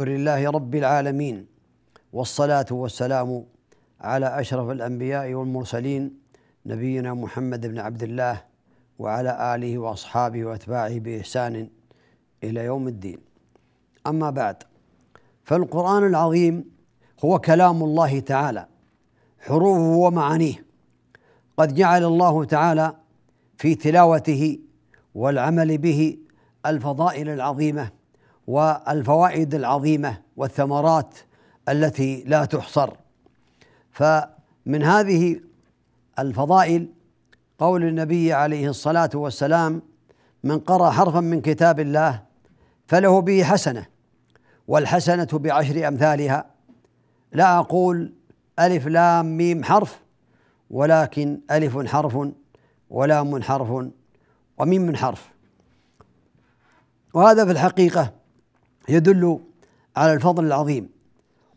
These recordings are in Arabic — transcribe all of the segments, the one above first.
الحمد لله رب العالمين والصلاة والسلام على أشرف الأنبياء والمرسلين نبينا محمد بن عبد الله وعلى آله وأصحابه وأتباعه بإحسان إلى يوم الدين أما بعد فالقرآن العظيم هو كلام الله تعالى حروفه ومعانيه قد جعل الله تعالى في تلاوته والعمل به الفضائل العظيمه والفوائد العظيمه والثمرات التي لا تحصر فمن هذه الفضائل قول النبي عليه الصلاه والسلام من قرأ حرفا من كتاب الله فله به حسنه والحسنه بعشر امثالها لا اقول الف لام ميم حرف ولكن الف حرف ولام حرف وميم حرف وهذا في الحقيقه يدل على الفضل العظيم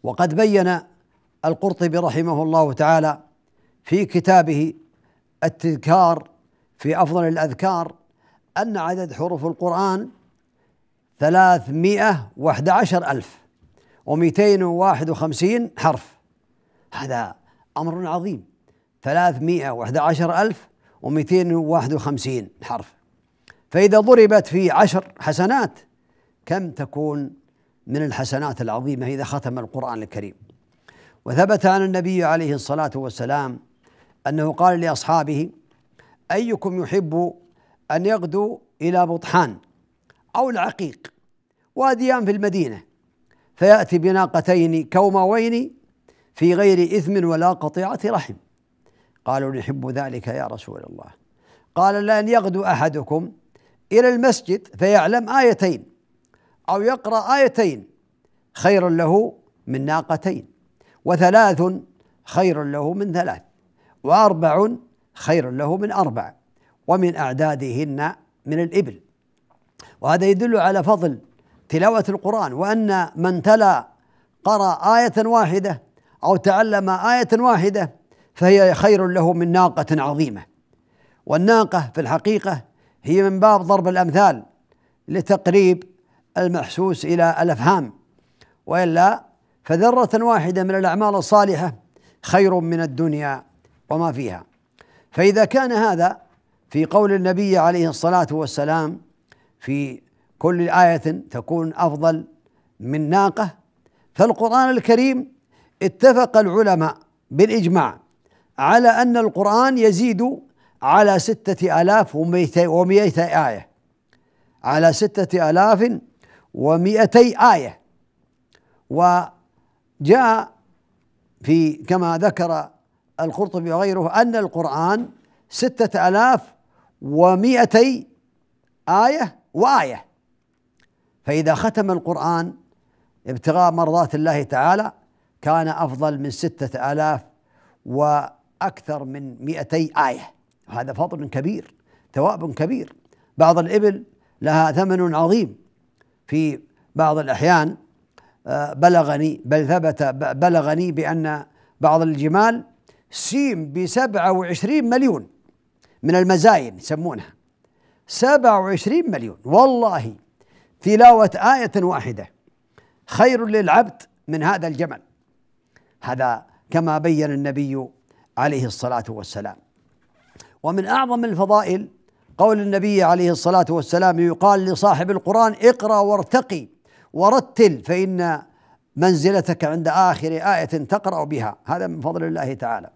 وقد بين القرطبي رحمه الله تعالى في كتابه التذكار في أفضل الأذكار أن عدد حروف القرآن ثلاثمائة واحد عشر ألف ومئتين وواحد وخمسين حرف هذا أمر عظيم ثلاثمائة واحد عشر ألف ومئتين وواحد وخمسين حرف فإذا ضربت في عشر حسنات كم تكون من الحسنات العظيمه اذا ختم القران الكريم وثبت عن النبي عليه الصلاه والسلام انه قال لاصحابه ايكم يحب ان يغدو الى بطحان او العقيق واديان في المدينه فياتي بناقتين كوموين في غير اثم ولا قطيعه رحم قالوا نحب ذلك يا رسول الله قال لان يغدو احدكم الى المسجد فيعلم ايتين أو يقرأ آيتين خير له من ناقتين وثلاث خير له من ثلاث وأربع خير له من أربع ومن أعدادهن من الإبل وهذا يدل على فضل تلاوة القرآن وأن من تلا قرأ آية واحدة أو تعلم آية واحدة فهي خير له من ناقة عظيمة والناقة في الحقيقة هي من باب ضرب الأمثال لتقريب المحسوس إلى الأفهام وإلا فذرة واحدة من الأعمال الصالحة خير من الدنيا وما فيها فإذا كان هذا في قول النبي عليه الصلاة والسلام في كل آية تكون أفضل من ناقة فالقرآن الكريم اتفق العلماء بالإجماع على أن القرآن يزيد على ستة آلاف ومئة آية على ستة آلاف ومئتي آية وجاء في كما ذكر القرطبي وغيره أن القرآن ستة ألاف ومئتي آية وآية فإذا ختم القرآن ابتغاء مرضات الله تعالى كان أفضل من ستة آلاف وأكثر من مئتي آية وهذا فضل كبير ثواب كبير بعض الإبل لها ثمن عظيم في بعض الأحيان آه، بلغني بل ثبت بلغني بأن بعض الجمال سيم بسبعة وعشرين مليون من المزاين يسمونها سبعة وعشرين مليون والله تلاوة آية واحدة خير للعبد من هذا الجمل هذا كما بين النبي عليه الصلاة والسلام ومن أعظم الفضائل قول النبي عليه الصلاه والسلام يقال لصاحب القران اقرا وارتقي ورتل فان منزلتك عند اخر ايه تقرا بها هذا من فضل الله تعالى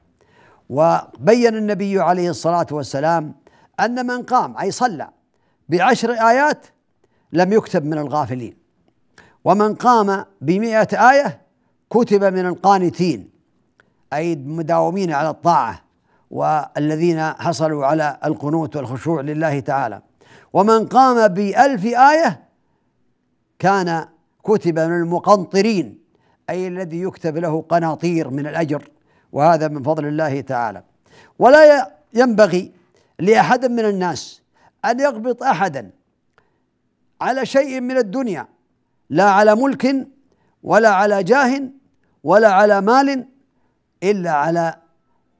وبين النبي عليه الصلاه والسلام ان من قام اي صلى بعشر ايات لم يكتب من الغافلين ومن قام بمئة آية كتب من القانتين أي مداومين على الطاعة والذين حصلوا على القنوت والخشوع لله تعالى ومن قام بألف آية كان كتب من المقنطرين أي الذي يكتب له قناطير من الأجر وهذا من فضل الله تعالى ولا ينبغي لأحد من الناس أن يغبط أحدا على شيء من الدنيا لا على ملك ولا على جاه ولا على مال إلا على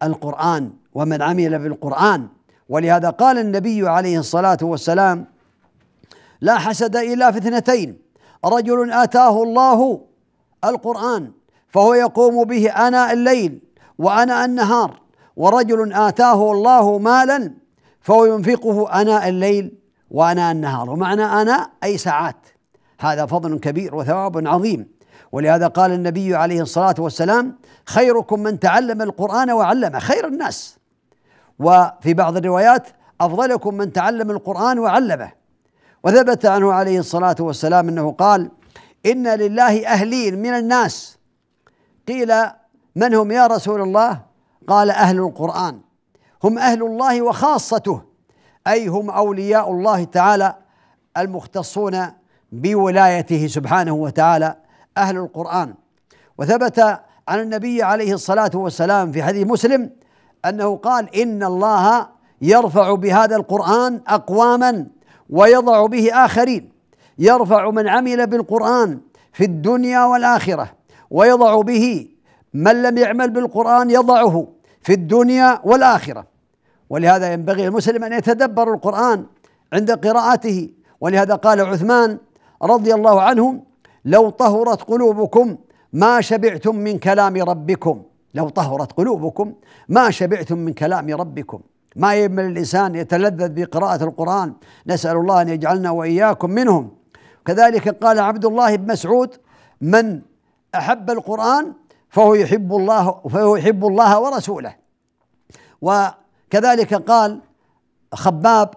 القرآن ومن عمل بالقرآن ولهذا قال النبي عليه الصلاة والسلام لا حسد إلا في اثنتين رجل آتاه الله القرآن فهو يقوم به أنا الليل وأنا النهار ورجل آتاه الله مالا فهو ينفقه أنا الليل وأنا النهار ومعنى أنا أي ساعات هذا فضل كبير وثواب عظيم ولهذا قال النبي عليه الصلاة والسلام خيركم من تعلم القرآن وعلمه خير الناس وفي بعض الروايات أفضلكم من تعلم القرآن وعلمه وثبت عنه عليه الصلاة والسلام أنه قال إن لله أهلين من الناس قيل من هم يا رسول الله قال أهل القرآن هم أهل الله وخاصته أي هم أولياء الله تعالى المختصون بولايته سبحانه وتعالى أهل القرآن وثبت عن النبي عليه الصلاة والسلام في حديث مسلم انه قال ان الله يرفع بهذا القران اقواما ويضع به اخرين يرفع من عمل بالقران في الدنيا والاخره ويضع به من لم يعمل بالقران يضعه في الدنيا والاخره ولهذا ينبغي المسلم ان يتدبر القران عند قراءته ولهذا قال عثمان رضي الله عنه لو طهرت قلوبكم ما شبعتم من كلام ربكم لو طهرت قلوبكم ما شبعتم من كلام ربكم ما يمل الإنسان يتلذذ بقراءة القرآن نسأل الله أن يجعلنا وإياكم منهم كذلك قال عبد الله بن مسعود من أحب القرآن فهو يحب الله فهو يحب الله ورسوله وكذلك قال خباب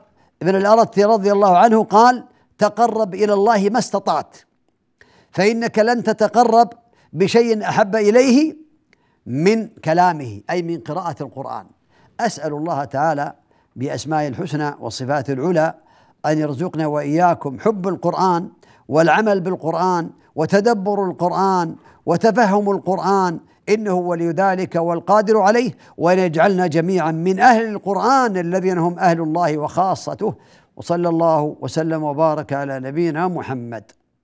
بن الأرت رضي الله عنه قال تقرب إلى الله ما استطعت فإنك لن تتقرب بشيء أحب إليه من كلامه اي من قراءه القران اسال الله تعالى باسمائه الحسنى والصفات العلى ان يرزقنا واياكم حب القران والعمل بالقران وتدبر القران وتفهم القران انه ولي ذلك والقادر عليه وان يجعلنا جميعا من اهل القران الذين هم اهل الله وخاصته وصلى الله وسلم وبارك على نبينا محمد